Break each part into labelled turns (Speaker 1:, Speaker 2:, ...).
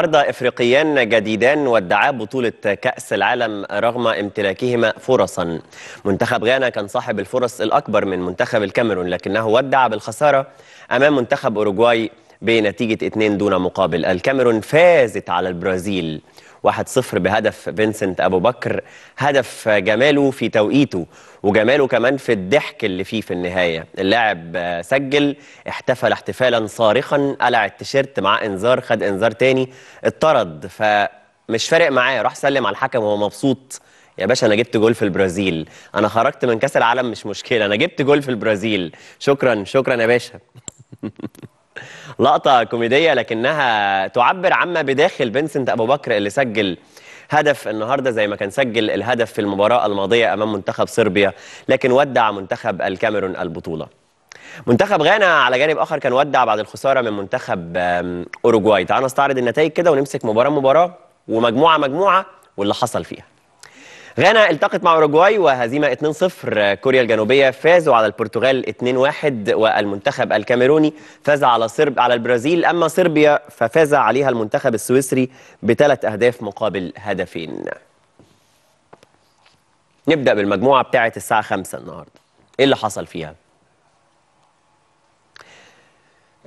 Speaker 1: النهارده افريقيان جديدان ودعا بطوله كاس العالم رغم امتلاكهما فرصا. منتخب غانا كان صاحب الفرص الاكبر من منتخب الكاميرون لكنه ودع بالخساره امام منتخب اوروجواي بنتيجه 2 دون مقابل. الكاميرون فازت على البرازيل 1-0 بهدف فينسنت ابو بكر هدف جماله في توقيته وجماله كمان في الضحك اللي فيه في النهايه اللاعب سجل احتفل احتفالا صارخا قلع التيشيرت مع انذار خد انذار تاني اتطرد فمش فارق معاه راح سلم على الحكم وهو مبسوط يا باشا انا جبت جول في البرازيل انا خرجت من كاس العالم مش مشكله انا جبت جول في البرازيل شكرا شكرا يا باشا لقطة كوميدية لكنها تعبر عما بداخل بنسنت أبو بكر اللي سجل هدف النهارده زي ما كان سجل الهدف في المباراة الماضية أمام منتخب صربيا لكن ودع منتخب الكاميرون البطولة منتخب غانا على جانب آخر كان ودع بعد الخسارة من منتخب أوروجواي تعال نستعرض النتائج كده ونمسك مباراة مباراة ومجموعة مجموعة واللي حصل فيها غانا التقت مع اوروجواي وهزيمه 2-0 كوريا الجنوبيه فازوا على البرتغال 2-1 والمنتخب الكاميروني فاز على صرب على البرازيل اما صربيا ففاز عليها المنتخب السويسري بثلاث اهداف مقابل هدفين نبدا بالمجموعه بتاعه الساعه 5 النهارده ايه اللي حصل فيها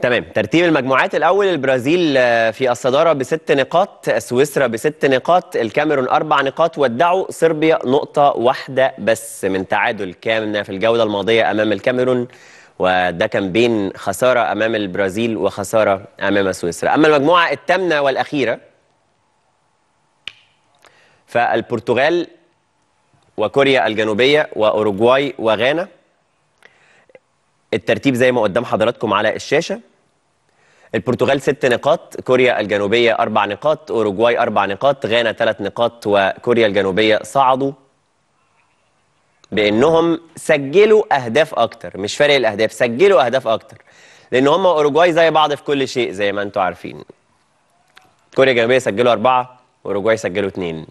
Speaker 1: تمام ترتيب المجموعات الأول البرازيل آه، في الصدارة بست نقاط سويسرا بست نقاط الكاميرون أربع نقاط ودعوا صربيا نقطة واحدة بس من تعادل كان في الجولة الماضية أمام الكاميرون وده كان بين خسارة أمام البرازيل وخسارة أمام سويسرا أما المجموعة الثامنة والأخيرة فالبرتغال وكوريا الجنوبية وأوروغواي وغانا الترتيب زي ما قدام حضراتكم على الشاشه البرتغال ست نقاط كوريا الجنوبيه اربع نقاط اوروجواي اربع نقاط غانا ثلاث نقاط وكوريا الجنوبيه صعدوا بانهم سجلوا اهداف اكتر مش فارق الاهداف سجلوا اهداف اكتر لان هم اوروجواي زي بعض في كل شيء زي ما انتم عارفين كوريا الجنوبيه سجلوا اربعه اوروجواي سجلوا اثنين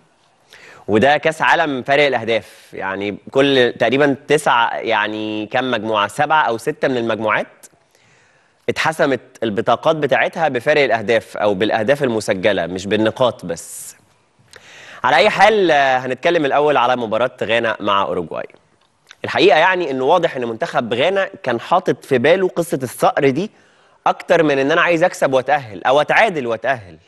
Speaker 1: وده كاس عالم فارق الاهداف يعني كل تقريبا تسع يعني كام مجموعه سبعه او سته من المجموعات اتحسمت البطاقات بتاعتها بفارق الاهداف او بالاهداف المسجله مش بالنقاط بس على اي حال هنتكلم الاول على مباراه غانا مع اوروجواي الحقيقه يعني انه واضح ان منتخب غانا كان حاطط في باله قصه الصقر دي اكتر من ان انا عايز اكسب واتاهل او اتعادل واتاهل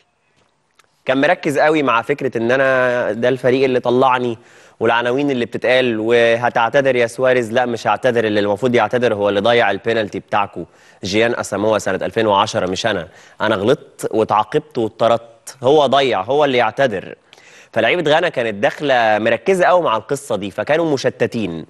Speaker 1: كان مركز قوي مع فكره ان انا ده الفريق اللي طلعني والعناوين اللي بتتقال وهتعتذر يا سواريز لا مش هعتذر اللي المفروض يعتذر هو اللي ضيع البينالتي بتاعكو جيان اساموا سنه 2010 مش انا انا غلطت واتعاقبت واتطردت هو ضيع هو اللي يعتذر فلعيبه غانا كانت داخله مركزه قوي مع القصه دي فكانوا مشتتين